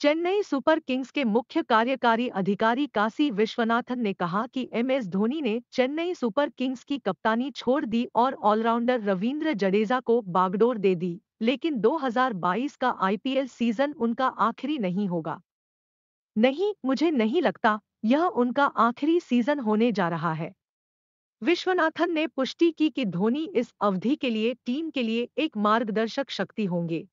Chennai super Kings के मुख्य कार्यकारी अधिकारी काशी विश्वनाथन ने कहा कि एमएस धोनी ने चेन्नई सुपर किंग्स की कप्तानी छोड़ दी और ऑलराउंडर रविंद्र जडेजा को बागडोर दे दी लेकिन 2022 का आईपीएल सीजन उनका आखिरी नहीं होगा नहीं मुझे नहीं लगता यह उनका आखिरी सीजन होने जा रहा है विश्वनाथन ने पुष्टि की कि धोनी इस अवधि के लिए टीम के लिए एक मार्गदर्शक शक्ति होंगे